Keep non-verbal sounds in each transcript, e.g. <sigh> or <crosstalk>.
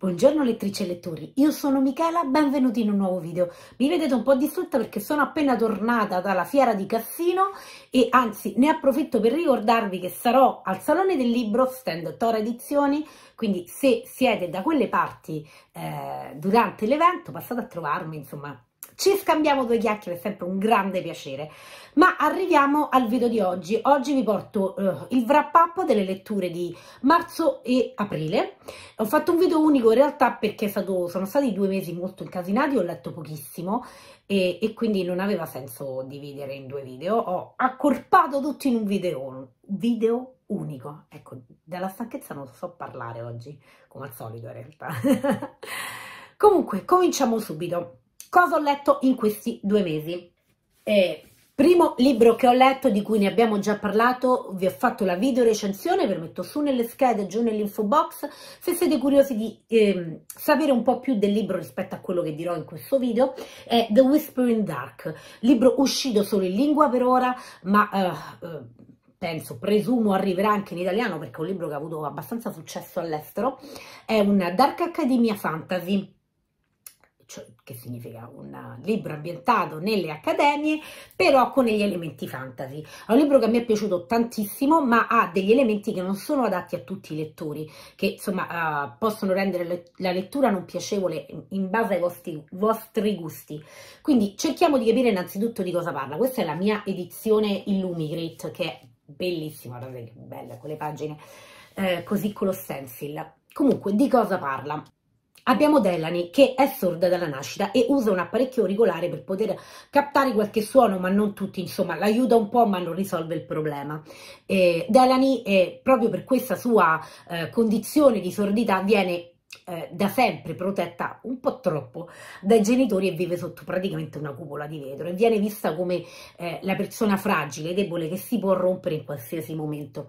Buongiorno lettrici e lettori, io sono Michela, benvenuti in un nuovo video. Mi vedete un po' distrutta perché sono appena tornata dalla fiera di Cassino e anzi ne approfitto per ricordarvi che sarò al Salone del Libro Stand Tora Edizioni, quindi se siete da quelle parti eh, durante l'evento passate a trovarmi, insomma ci scambiamo due chiacchiere, è sempre un grande piacere. Ma arriviamo al video di oggi. Oggi vi porto uh, il wrap up delle letture di marzo e aprile. Ho fatto un video unico in realtà perché stato, sono stati due mesi molto incasinati, ho letto pochissimo e, e, quindi non aveva senso dividere in due video. Ho accorpato tutto in un video, video unico. Ecco, della stanchezza non so parlare oggi, come al solito in realtà. <laughs> Comunque, cominciamo subito. Cosa ho letto in questi due mesi? Eh, primo libro che ho letto, di cui ne abbiamo già parlato, vi ho fatto la video recensione, ve lo metto su nelle schede, giù nell'info box, se siete curiosi di eh, sapere un po' più del libro rispetto a quello che dirò in questo video, è The Whispering Dark, libro uscito solo in lingua per ora, ma... Uh, uh, penso, presumo arriverà anche in italiano perché è un libro che ha avuto abbastanza successo all'estero, è un Dark Academia Fantasy cioè, che significa un libro ambientato nelle accademie, però con gli elementi fantasy. È un libro che mi è piaciuto tantissimo, ma ha degli elementi che non sono adatti a tutti i lettori, che insomma uh, possono rendere le la lettura non piacevole in base ai vostri, vostri gusti. Quindi cerchiamo di capire innanzitutto di cosa parla. Questa è la mia edizione Illumigrit, che è bellissima, guardate che bella, con le pagine eh, così con lo stencil. Comunque, di cosa parla? Abbiamo Delany che è sorda dalla nascita e usa un apparecchio regolare per poter captare qualche suono, ma non tutti, insomma, l'aiuta un po', ma non risolve il problema. Eh, Delany, eh, proprio per questa sua eh, condizione di sordità, viene eh, da sempre protetta un po' troppo dai genitori e vive sotto praticamente una cupola di vetro e viene vista come eh, la persona fragile, debole, che si può rompere in qualsiasi momento.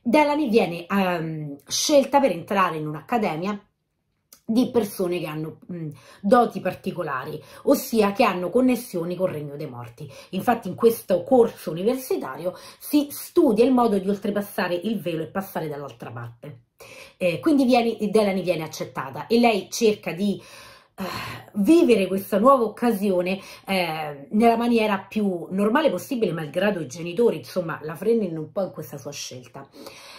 Delany viene ehm, scelta per entrare in un'accademia di persone che hanno mh, doti particolari, ossia che hanno connessioni col regno dei morti. Infatti in questo corso universitario si studia il modo di oltrepassare il velo e passare dall'altra parte. Eh, quindi viene, Delany viene accettata e lei cerca di eh, vivere questa nuova occasione eh, nella maniera più normale possibile, malgrado i genitori, insomma, la frenino un po' in questa sua scelta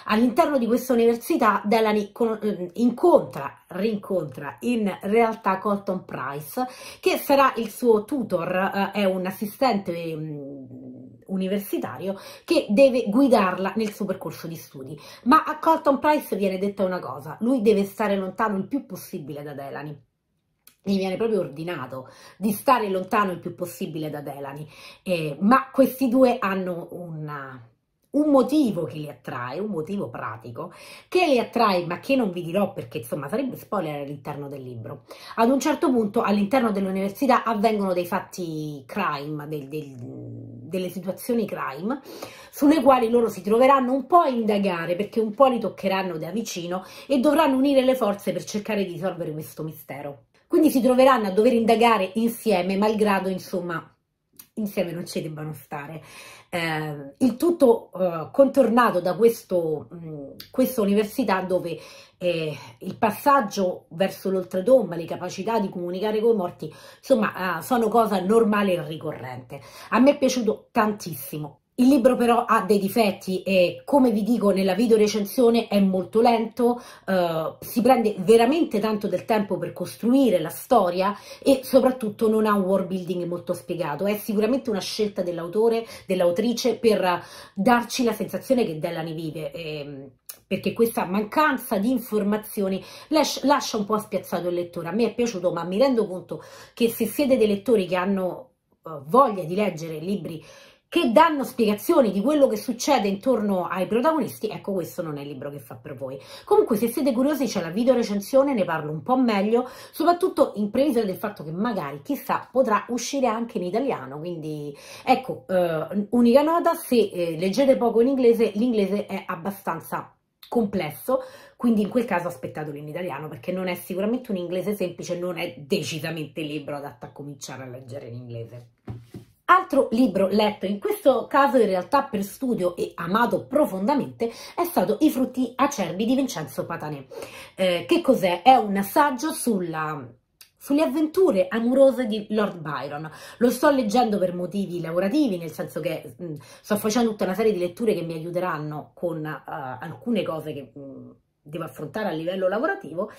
all'interno di questa università Delany eh, incontra, rincontra in realtà Colton Price che sarà il suo tutor, eh, è un assistente mh, mm, universitario che deve guidarla nel suo percorso di studi. Ma a Colton Price viene detta una cosa, lui deve stare lontano il più possibile da Delany gli viene proprio ordinato di stare lontano il più possibile da Delany, eh, ma questi due hanno una un motivo che li attrae, un motivo pratico, che li attrae ma che non vi dirò perché insomma sarebbe spoiler all'interno del libro. Ad un certo punto all'interno dell'università avvengono dei fatti crime, del, del, delle situazioni crime, sulle quali loro si troveranno un po' a indagare perché un po' li toccheranno da vicino e dovranno unire le forze per cercare di risolvere questo mistero. Quindi si troveranno a dover indagare insieme, malgrado insomma insieme non ci debbano stare eh, il tutto eh, contornato da questo, mh, questa università dove eh, il passaggio verso l'oltretomba, le capacità di comunicare con i morti, insomma, eh, sono cosa normale e ricorrente. A me è piaciuto tantissimo. Il libro però ha dei difetti e come vi dico nella video recensione è molto lento, eh, si prende veramente tanto del tempo per costruire la storia e soprattutto non ha un world building molto spiegato. È sicuramente una scelta dell'autore, dell'autrice per darci la sensazione che Della ne vive. E, ehm, perché questa mancanza di informazioni lascia un po' spiazzato il lettore. A me è piaciuto, ma mi rendo conto che se siete dei lettori che hanno eh, voglia di leggere libri che danno spiegazioni di quello che succede intorno ai protagonisti, ecco questo non è il libro che fa per voi. Comunque se siete curiosi c'è la video recensione, ne parlo un po' meglio, soprattutto in previsione del fatto che magari, chissà, potrà uscire anche in italiano, quindi ecco, eh, unica nota, se eh, leggete poco in inglese, l'inglese è abbastanza complesso, quindi in quel caso aspettatelo in italiano perché non è sicuramente un inglese semplice, non è decisamente il libro adatto a cominciare a leggere in inglese. Altro libro letto, in questo caso in realtà per studio e amato profondamente, è stato I frutti acerbi di Vincenzo Patanè. Eh, che cos'è? È un saggio sulla sulle avventure amorose di Lord Byron. Lo sto leggendo per motivi lavorativi, nel senso che mh, mm, sto facendo tutta una serie di letture che mi aiuteranno con uh, alcune cose che mh, mm, devo affrontare a livello lavorativo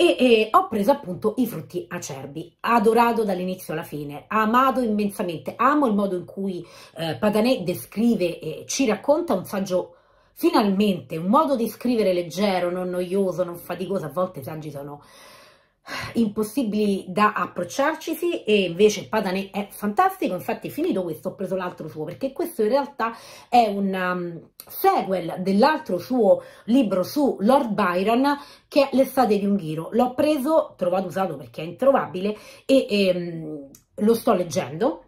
e, e, ho preso appunto i frutti acerbi, adorato dall'inizio alla fine, amato immensamente, amo il modo in cui eh, Padanè descrive e ci racconta un saggio finalmente, un modo di scrivere leggero, non noioso, non faticoso, a volte i saggi sono impossibili da approcciarci e invece Padane è fantastico infatti finito questo ho preso l'altro suo perché questo in realtà è un um, sequel dell'altro suo libro su Lord Byron che è l'estate di un ghiro l'ho preso, trovato usato perché è introvabile e, e um, lo sto leggendo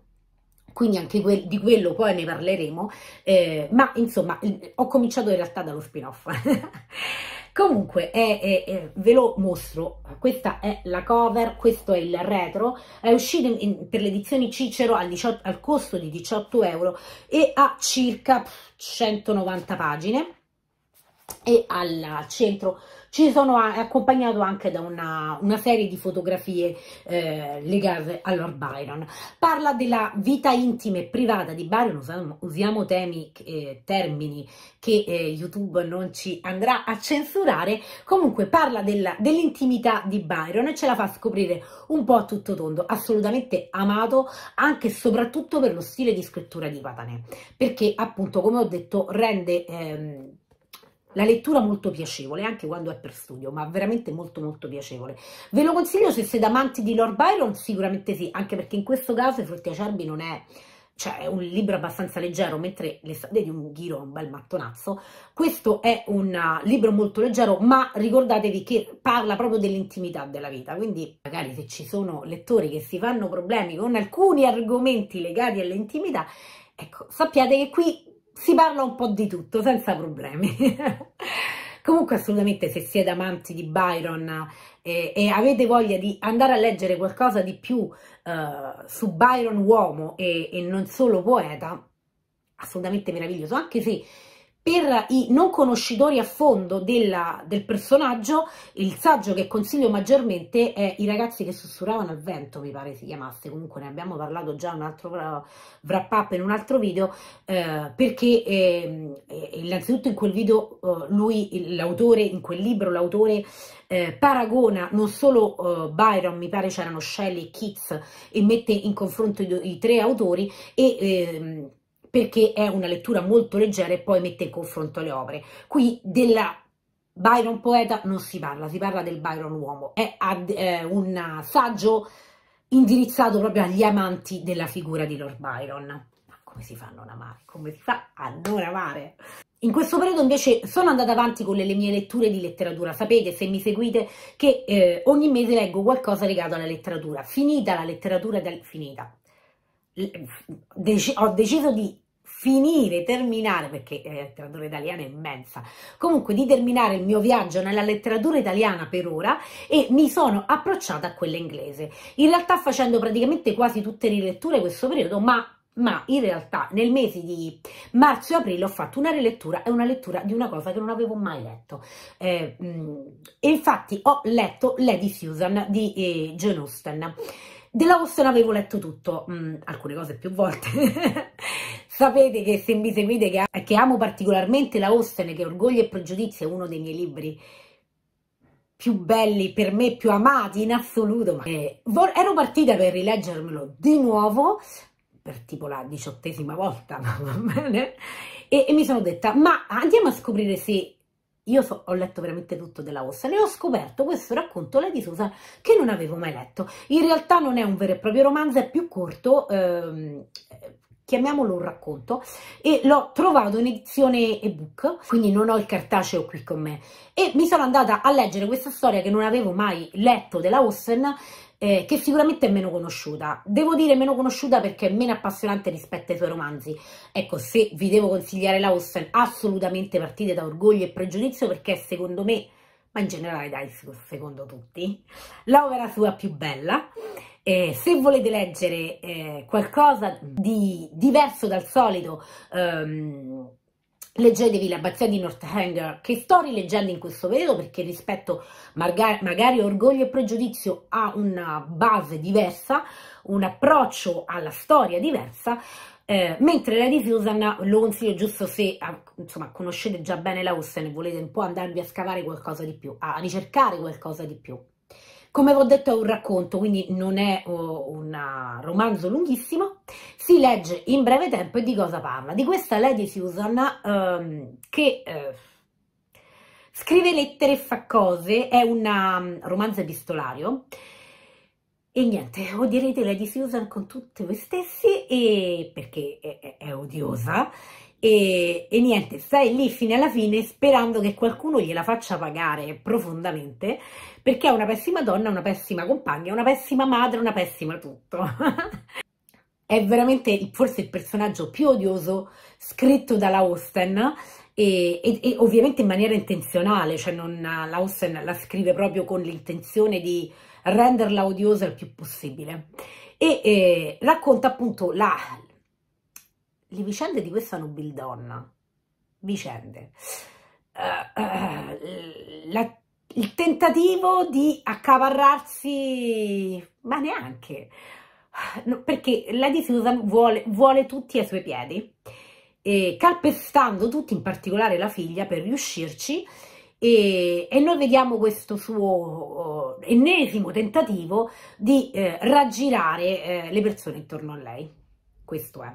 quindi anche que di quello poi ne parleremo eh, ma insomma ho cominciato in realtà dallo spin off <laughs> Comunque, è, è, è, ve lo mostro, questa è la cover, questo è il retro, è uscito in, in, per l'edizione Cicero al, 18, al, costo di 18 euro e ha circa 190 pagine e al centro ci sono accompagnato anche da una, una serie di fotografie eh, legate a Lord Byron. Parla della vita intima e privata di Byron, usiamo, usiamo temi, eh, termini che eh, YouTube non ci andrà a censurare, comunque parla dell'intimità dell di Byron e ce la fa scoprire un po' a tutto tondo, assolutamente amato anche e soprattutto per lo stile di scrittura di Patanè, perché appunto come ho detto rende... Ehm, la lettura molto piacevole, anche quando è per studio, ma veramente molto molto piacevole. Ve lo consiglio se siete amanti di Lord Byron? Sicuramente sì, anche perché in questo caso I frutti acerbi non è cioè è un libro abbastanza leggero, mentre le di un ghiro è un bel mattonazzo. Questo è un uh, libro molto leggero, ma ricordatevi che parla proprio dell'intimità della vita, quindi magari se ci sono lettori che si fanno problemi con alcuni argomenti legati all'intimità, ecco, sappiate che qui si parla un po' di tutto senza problemi. <laughs> Comunque assolutamente se siete amanti di Byron e, eh, e, avete voglia di andare a leggere qualcosa di più uh, su Byron uomo e, e non solo poeta, assolutamente meraviglioso, anche se per i non conoscitori a fondo della, del personaggio, il saggio che consiglio maggiormente è I ragazzi che sussurravano al vento, mi pare si chiamasse, comunque ne abbiamo parlato già in un altro wrap up in un altro video, eh, perché eh, innanzitutto in quel video eh, lui, l'autore, in quel libro l'autore eh, paragona non solo eh, Byron, mi pare c'erano Shelley e Keats, e mette in confronto i, i tre autori e ehm, perché è una lettura molto leggera e poi mette in confronto le opere. Qui della Byron poeta non si parla, si parla del Byron uomo, è ad, eh, un saggio indirizzato proprio agli amanti della figura di Lord Byron. Ma come si fa a non amare? Come si fa a non amare? In questo periodo invece sono andata avanti con le, le mie letture di letteratura, sapete se mi seguite che eh, ogni mese leggo qualcosa legato alla letteratura, finita la letteratura, del, finita, dec ho deciso di finire, terminare, perché eh, la eh, letteratura italiana è immensa, comunque di terminare il mio viaggio nella letteratura italiana per ora e mi sono approcciata a quella inglese. In realtà facendo praticamente quasi tutte le letture questo periodo, ma ma in realtà nel mese di marzo e aprile ho fatto una rilettura e una lettura di una cosa che non avevo mai letto. Eh, mh, mm, infatti ho letto Lady Susan di eh, Jane Austen. Della Dell'Austen avevo letto tutto, mm, alcune cose più volte. <laughs> Sapete che se mi seguite che, che amo particolarmente la Austin, che Orgoglio e Pregiudizio è uno dei miei libri più belli, per me più amati in assoluto. Ma, eh, ero partita per rileggermelo di nuovo, per tipo la diciottesima volta, ma <laughs> va bene? E, e mi sono detta, ma andiamo a scoprire se io so, ho letto veramente tutto della Ossane e ho scoperto questo racconto, la di Susan, che non avevo mai letto. In realtà non è un vero e proprio romanzo, è più corto, ehm, chiamiamolo un racconto, e l'ho trovato in edizione ebook, quindi non ho il cartaceo qui con me, e mi sono andata a leggere questa storia che non avevo mai letto della Ossen eh, che sicuramente è meno conosciuta. Devo dire meno conosciuta perché è meno appassionante rispetto ai suoi romanzi. Ecco, se vi devo consigliare la Austen, assolutamente partite da Orgoglio e Pregiudizio perché secondo me, ma in generale dai, secondo tutti, l'opera sua più bella. Eh, se volete leggere eh, qualcosa di diverso dal solito, ehm, Leggetevi l'Abbazia di Northanger, che sto rileggendo in questo periodo perché rispetto magari, magari Orgoglio e Pregiudizio ha una base diversa, un approccio alla storia diversa, eh, mentre la di Susan lo consiglio giusto se ah, insomma, conoscete già bene la l'Austen e volete un po' andarvi a scavare qualcosa di più, a ricercare qualcosa di più. Come vi ho detto è un racconto, quindi non è oh, un romanzo lunghissimo, si legge in breve tempo e di cosa parla? Di questa Lady Susan ehm, che eh, scrive lettere e fa cose, è un um, romanzo epistolario, e niente, odierete Lady Susan con tutte voi stessi e perché è, è, è odiosa e, e, niente, stai lì fino alla fine sperando che qualcuno gliela faccia pagare profondamente perché è una pessima donna, una pessima compagna, una pessima madre, una pessima tutto. <laughs> è veramente forse il personaggio più odioso scritto dalla Austen e, e, e ovviamente in maniera intenzionale, cioè non, la Austen la scrive proprio con l'intenzione di renderla odiosa il più possibile. E eh, racconta appunto la, le vicende di questa nobildonna, vicende, uh, uh, la, il tentativo di accavarrarsi, ma neanche, no, perché Lady Susan vuole, vuole tutti ai suoi piedi, eh, calpestando tutti, in particolare la figlia, per riuscirci, e, e, noi vediamo questo suo uh, ennesimo tentativo di uh, raggirare uh, le persone intorno a lei. Questo è.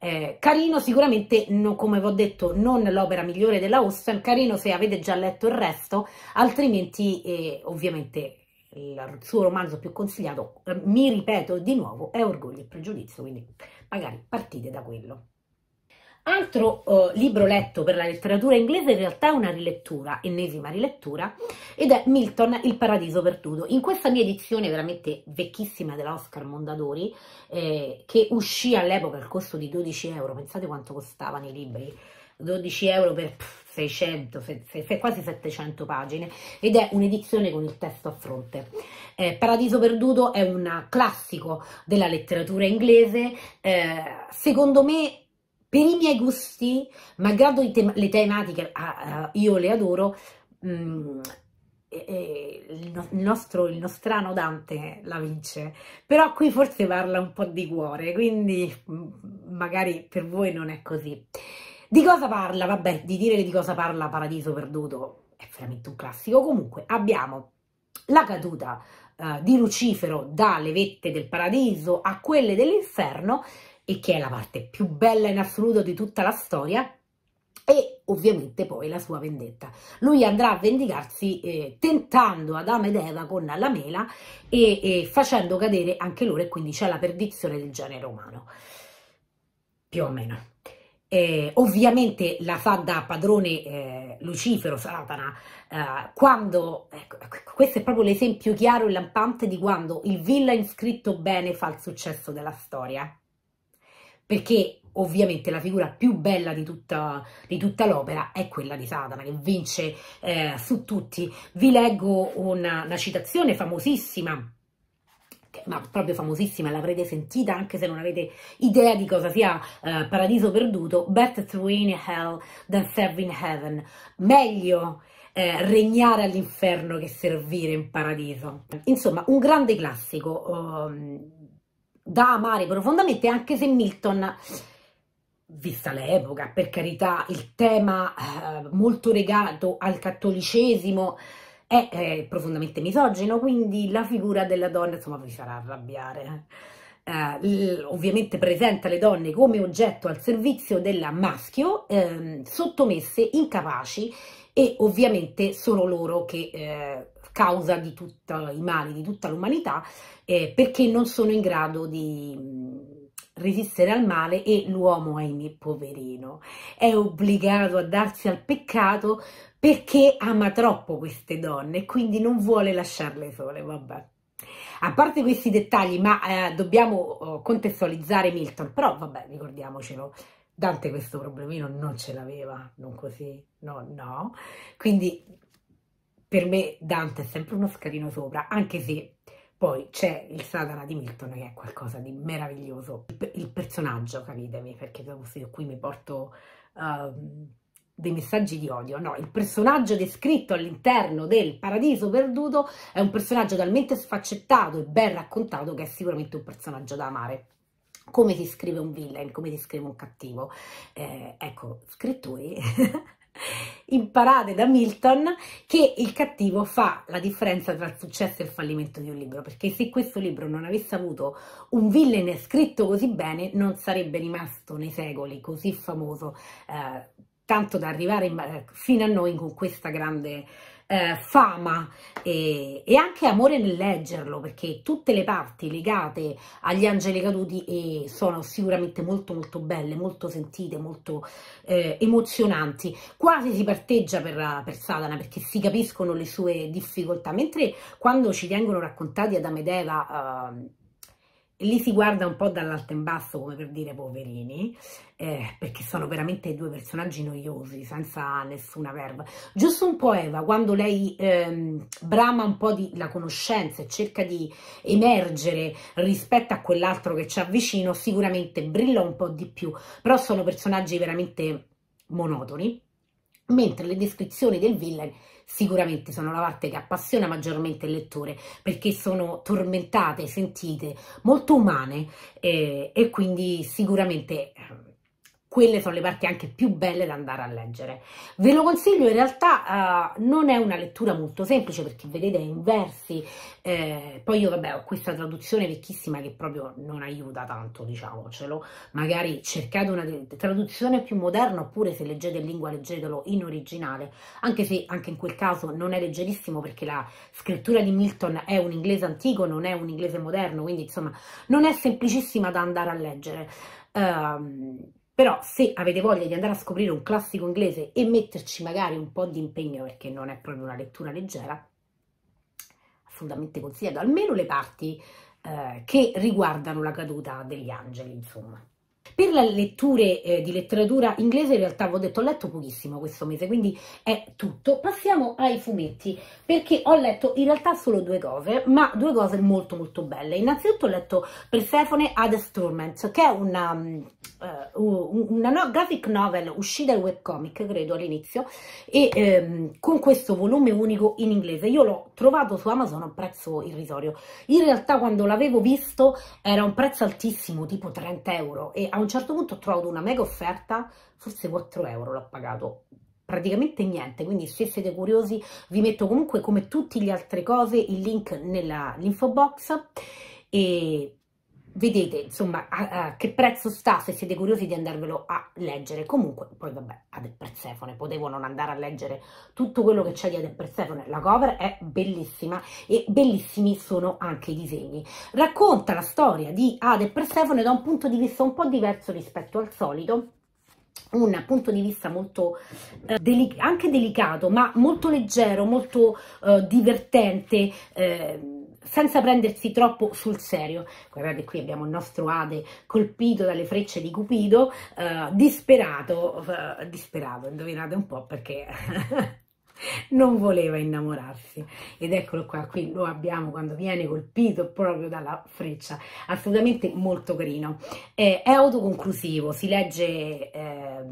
Eh, carino sicuramente, no, come vi ho detto, non l'opera migliore della Austen, carino se avete già letto il resto, altrimenti eh, ovviamente il suo romanzo più consigliato, eh, mi ripeto di nuovo, è Orgoglio e Pregiudizio, quindi magari partite da quello. Altro eh, libro letto per la letteratura inglese in realtà è una rilettura, ennesima rilettura, ed è Milton Il Paradiso Perduto. In questa mia edizione veramente vecchissima dell'Oscar Mondadori, eh, che uscì all'epoca al costo di 12 euro, pensate quanto costavano i libri, 12 euro per 600, se, se, quasi 700 pagine, ed è un'edizione con il testo a fronte. Eh, Paradiso Perduto è un classico della letteratura inglese, eh, secondo me per i miei gusti, malgrado te le tematiche, ah, ah, io le adoro, mh, mm, e, e il, no il, nostro, il nostrano Dante la vince, però qui forse parla un po' di cuore, quindi mh, mm, magari per voi non è così. Di cosa parla? Vabbè, di dire di cosa parla Paradiso Perduto è veramente un classico. Comunque abbiamo la caduta eh, di Lucifero dalle vette del paradiso a quelle dell'inferno e che è la parte più bella in assoluto di tutta la storia, e ovviamente poi la sua vendetta. Lui andrà a vendicarsi eh, tentando Adamo ed Eva con la mela e, e facendo cadere anche loro e quindi c'è la perdizione del genere umano, più o meno. Eh, ovviamente la fa da padrone eh, Lucifero, Satana, eh, quando, ecco, ecco, ecco questo è proprio l'esempio chiaro e lampante di quando il villain scritto bene fa il successo della storia perché ovviamente la figura più bella di tutta, di tutta l'opera è quella di Satana, che vince eh, su tutti. Vi leggo una, una citazione famosissima ma proprio famosissima, l'avrete sentita anche se non avete idea di cosa sia eh, Paradiso Perduto, Better to in hell than serve in heaven, meglio eh, regnare all'inferno che servire in paradiso. Insomma, un grande classico. Um, da amare profondamente, anche se Milton, vista l'epoca, per carità, il tema eh, molto legato al cattolicesimo è, è, profondamente misogino, quindi la figura della donna, insomma, vi farà arrabbiare. Eh, eh ovviamente presenta le donne come oggetto al servizio del maschio, eh, sottomesse, incapaci e ovviamente sono loro che eh, causa di tutti i mali di tutta l'umanità, eh, perché non sono in grado di resistere al male e l'uomo, è ahimè, poverino, è obbligato a darsi al peccato perché ama troppo queste donne e quindi non vuole lasciarle sole, vabbè. A parte questi dettagli, ma eh, dobbiamo oh, contestualizzare Milton, però vabbè, ricordiamocelo, Dante questo problemino non ce l'aveva, non così, no, no. Quindi per me Dante è sempre uno scalino sopra, anche se poi c'è il Satana di Milton che è qualcosa di meraviglioso. Il, il personaggio, capitemi, perché se qui mi porto uh, dei messaggi di odio. No, il personaggio descritto all'interno del Paradiso Perduto è un personaggio talmente sfaccettato e ben raccontato che è sicuramente un personaggio da amare come si scrive un villain, come si scrive un cattivo. Eh, ecco, scrittori <laughs> imparate da Milton che il cattivo fa la differenza tra il successo e il fallimento di un libro, perché se questo libro non avesse avuto un villain scritto così bene, non sarebbe rimasto nei secoli così famoso, eh, tanto da arrivare in, fino a noi con questa grande eh, fama e, e, anche amore nel leggerlo, perché tutte le parti legate agli angeli caduti sono sicuramente molto molto belle, molto sentite, molto eh, emozionanti. Quasi si parteggia per, per Satana, perché si capiscono le sue difficoltà, mentre quando ci vengono raccontati ad ed Eh, lì si guarda un po' dall'alto in basso, come per dire poverini, eh, perché sono veramente due personaggi noiosi, senza nessuna verba. Giusto un po' Eva, quando lei ehm, brama un po' di la conoscenza e cerca di emergere rispetto a quell'altro che c'è vicino, sicuramente brilla un po' di più, però sono personaggi veramente monotoni, mentre le descrizioni del villain sicuramente sono la parte che appassiona maggiormente il lettore perché sono tormentate, sentite, molto umane eh, e quindi sicuramente eh, quelle sono le parti anche più belle da andare a leggere. Ve lo consiglio, in realtà uh, non è una lettura molto semplice perché vedete è in versi, eh, poi io vabbè ho questa traduzione vecchissima che proprio non aiuta tanto, diciamocelo, magari cercate una traduzione più moderna oppure se leggete in lingua leggetelo in originale, anche se anche in quel caso non è leggerissimo perché la scrittura di Milton è un inglese antico, non è un inglese moderno, quindi insomma non è semplicissima da andare a leggere. Uh, però se avete voglia di andare a scoprire un classico inglese e metterci magari un po' di impegno perché non è proprio una lettura leggera, assolutamente consigliato, almeno le parti eh, che riguardano la caduta degli angeli, insomma. Per le letture eh, di letteratura inglese, in realtà, vi ho detto, ho letto pochissimo questo mese, quindi è tutto. Passiamo ai fumetti, perché ho letto in realtà solo due cose, ma due cose molto molto belle. Innanzitutto ho letto Persephone Hades Torment, che è una, uh, una no, graphic novel uscita dal webcomic, credo, all'inizio, e ehm, con questo volume unico in inglese. Io l'ho trovato su Amazon a prezzo irrisorio. In realtà, quando l'avevo visto, era un prezzo altissimo, tipo 30 euro, e a un certo punto ho trovato una mega offerta, forse 4 euro l'ho pagato, praticamente niente, quindi se siete curiosi vi metto comunque come tutte le altre cose il link nell'info box e vedete insomma a, a, che prezzo sta se siete curiosi di andarvelo a leggere comunque poi vabbè ad Persephone potevo non andare a leggere tutto quello che c'è di ad Persephone la cover è bellissima e bellissimi sono anche i disegni racconta la storia di Ad Persephone da un punto di vista un po' diverso rispetto al solito un punto di vista molto eh, deli anche delicato ma molto leggero molto eh, divertente eh, senza prendersi troppo sul serio. Guardate qui abbiamo il nostro Ade colpito dalle frecce di Cupido, eh, disperato, eh, disperato, indovinate un po' perché... <laughs> non voleva innamorarsi ed eccolo qua, qui lo abbiamo quando viene colpito proprio dalla freccia, assolutamente molto carino. Eh, è autoconclusivo, si legge eh,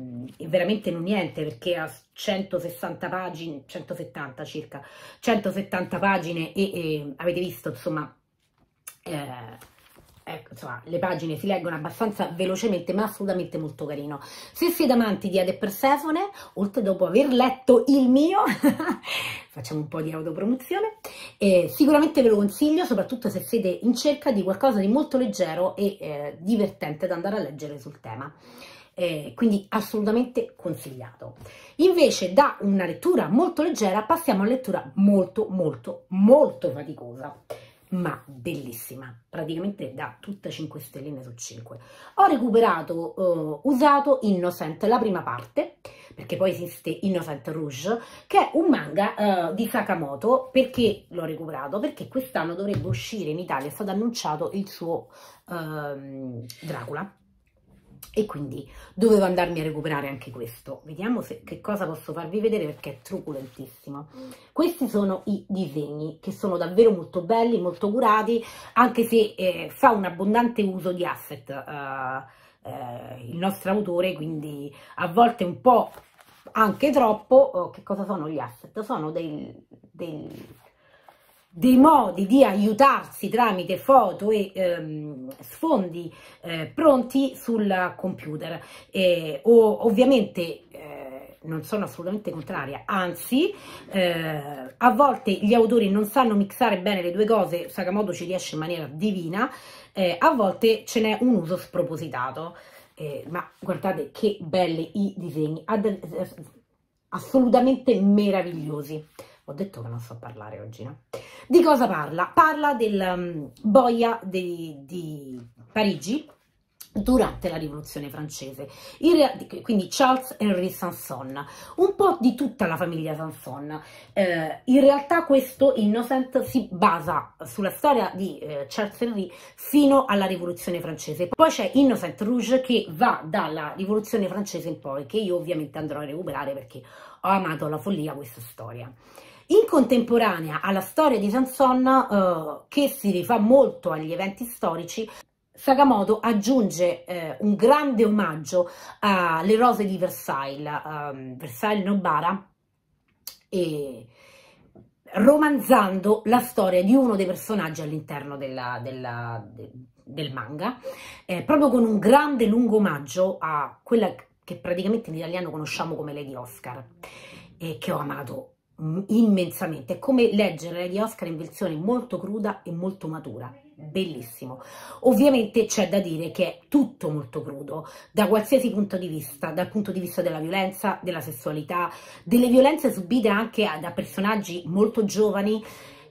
veramente non niente perché ha 160 pagine, 170 circa, 170 pagine e, e avete visto insomma... Eh, ecco, insomma, le pagine si leggono abbastanza velocemente, ma assolutamente molto carino. Se siete amanti di Ade Persephone, oltre dopo aver letto il mio, <laughs> facciamo un po' di autopromozione, eh, sicuramente ve lo consiglio, soprattutto se siete in cerca di qualcosa di molto leggero e eh, divertente da andare a leggere sul tema. Eh, quindi assolutamente consigliato. Invece da una lettura molto leggera passiamo a lettura molto molto molto faticosa ma bellissima, praticamente da tutta 5 stelline su 5. Ho recuperato, eh, usato Innocent, la prima parte, perché poi esiste Innocent Rouge, che è un manga eh, di Sakamoto, perché l'ho recuperato? Perché quest'anno dovrebbe uscire in Italia, è stato annunciato il suo ehm, Dracula e quindi dovevo andarmi a recuperare anche questo. Vediamo se, che cosa posso farvi vedere perché è truculentissimo. Mm. Questi sono i disegni che sono davvero molto belli, molto curati, anche se eh, fa un abbondante uso di asset eh, eh, il nostro autore, quindi a volte un po' anche troppo. Oh, che cosa sono gli asset? Sono dei, dei dei modi di aiutarsi tramite foto e ehm, sfondi eh, pronti sul computer eh, o ovviamente eh, non sono assolutamente contraria anzi eh, a volte gli autori non sanno mixare bene le due cose Sakamoto ci riesce in maniera divina eh, a volte ce n'è un uso spropositato eh, ma guardate che belli i disegni assolutamente meravigliosi ho detto che non so parlare oggi, no? Di cosa parla? Parla del um, boia di, di Parigi durante la rivoluzione francese, quindi Charles Henry Sanson, un po' di tutta la famiglia Sanson. Eh, in realtà questo Innocent si basa sulla storia di eh, Charles Henry fino alla rivoluzione francese. Poi c'è Innocent Rouge che va dalla rivoluzione francese in poi, che io ovviamente andrò a recuperare perché ho amato la follia questa storia. In contemporanea alla storia di Sanson, eh, che si rifà molto agli eventi storici, Sakamoto aggiunge eh, un grande omaggio alle rose di Versailles, um, Versailles Nobara, e romanzando la storia di uno dei personaggi all'interno della, della, de, del manga, eh, proprio con un grande lungo omaggio a quella che praticamente in italiano conosciamo come Lady Oscar, e eh, che ho amato Mm, immensamente. È come leggere di Oscar in versione molto cruda e molto matura. Bellissimo. Ovviamente c'è da dire che è tutto molto crudo, da qualsiasi punto di vista, dal punto di vista della violenza, della sessualità, delle violenze subite anche da personaggi molto giovani.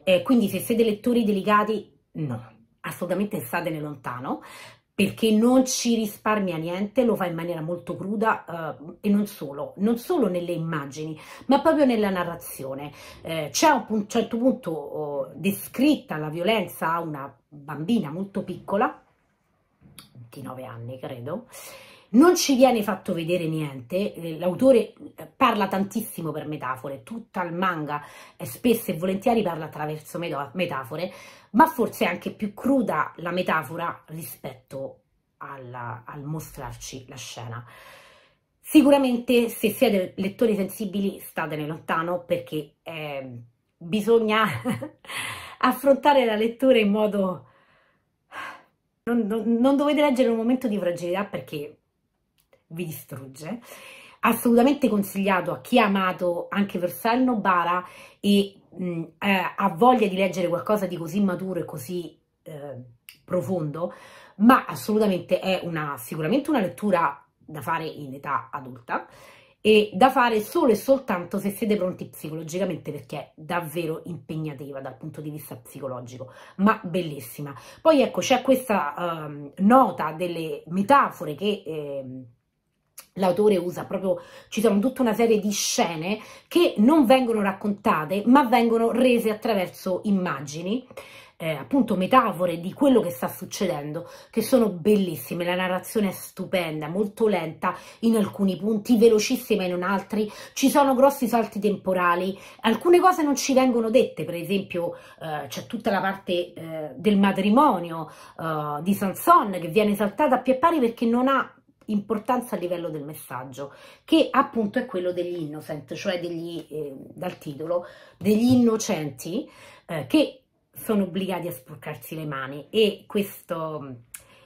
Eh, quindi se siete lettori delicati, no, assolutamente statene lontano perché non ci risparmia niente, lo fa in maniera molto cruda eh, e non solo, non solo nelle immagini, ma proprio nella narrazione. Eh, c'è a un certo punto oh, descritta la violenza a una bambina molto piccola, 29 anni credo, non ci viene fatto vedere niente, eh, l'autore eh, parla tantissimo per metafore, tutta il manga eh, spesso e volentieri parla attraverso metafore, ma forse è anche più cruda la metafora rispetto alla, al mostrarci la scena. Sicuramente se siete lettori sensibili statene lontano perché eh, bisogna <laughs> affrontare la lettura in modo... Non, non, non dovete leggere un momento di fragilità perché vi distrugge. Assolutamente consigliato a chi ha amato anche Versailles Nobara e mh, mm, eh, ha voglia di leggere qualcosa di così maturo e così eh, profondo, ma assolutamente è una, sicuramente una lettura da fare in età adulta e da fare solo e soltanto se siete pronti psicologicamente perché è davvero impegnativa dal punto di vista psicologico, ma bellissima. Poi ecco c'è questa um, nota delle metafore che... Eh, L'autore usa proprio, ci sono tutta una serie di scene che non vengono raccontate, ma vengono rese attraverso immagini, eh, appunto metafore di quello che sta succedendo, che sono bellissime. La narrazione è stupenda, molto lenta in alcuni punti, velocissima in altri. Ci sono grossi salti temporali, alcune cose non ci vengono dette, per esempio eh, c'è tutta la parte eh, del matrimonio eh, di Sanson che viene saltata a pie pari perché non ha importanza a livello del messaggio, che appunto è quello degli innocent, cioè degli, eh, dal titolo, degli innocenti eh, che sono obbligati a sporcarsi le mani e questa mm,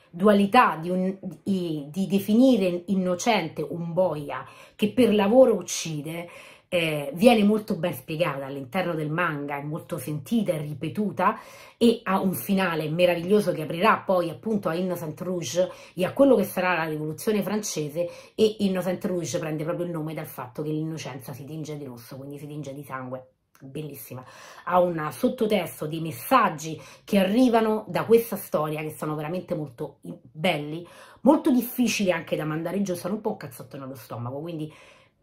dualità di, un, di, di definire innocente un boia che per lavoro uccide eh, viene molto ben spiegata all'interno del manga, è molto sentita e ripetuta e ha un finale meraviglioso che aprirà poi appunto a Innocent Rouge e a quello che sarà la rivoluzione francese e Innocent Rouge prende proprio il nome dal fatto che l'innocenza si tinge di rosso, quindi si tinge di sangue bellissima, ha un sottotesto di messaggi che arrivano da questa storia che sono veramente molto belli, molto difficili anche da mandare giù, sono un po' un cazzotto nello stomaco, quindi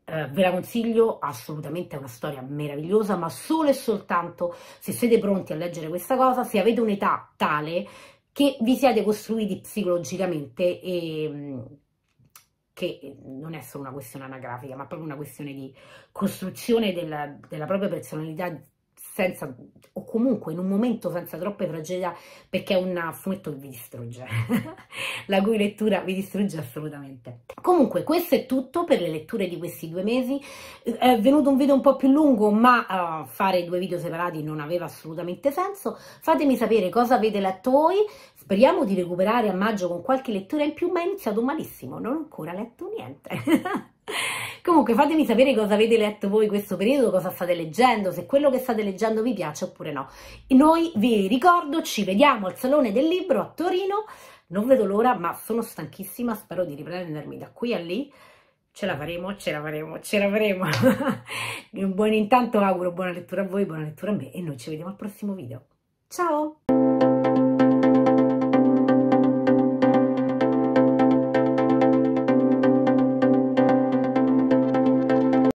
eh, ve la consiglio assolutamente, è una storia meravigliosa, ma solo e soltanto se siete pronti a leggere questa cosa, se avete un'età tale che vi siete costruiti psicologicamente e mm, che non è solo una questione anagrafica, ma proprio una questione di costruzione della, della propria personalità senza, o comunque in un momento senza troppe tragedie, perché è un fumetto che vi distrugge, <laughs> la cui lettura vi distrugge assolutamente. Comunque questo è tutto per le letture di questi due mesi, è venuto un video un po' più lungo, ma uh, fare due video separati non aveva assolutamente senso, fatemi sapere cosa avete letto voi, speriamo di recuperare a maggio con qualche lettura in più, ma è iniziato malissimo, non ho ancora letto niente. <laughs> Comunque fatemi sapere cosa avete letto voi questo periodo, cosa state leggendo, se quello che state leggendo vi piace oppure no. Noi vi ricordo, ci vediamo al Salone del Libro a Torino. Non vedo l'ora, ma sono stanchissima, spero di riprendermi da qui a lì. Ce la faremo, ce la faremo, ce la faremo. <laughs> buon intanto auguro buona lettura a voi, buona lettura a me e noi ci vediamo al prossimo video. Ciao!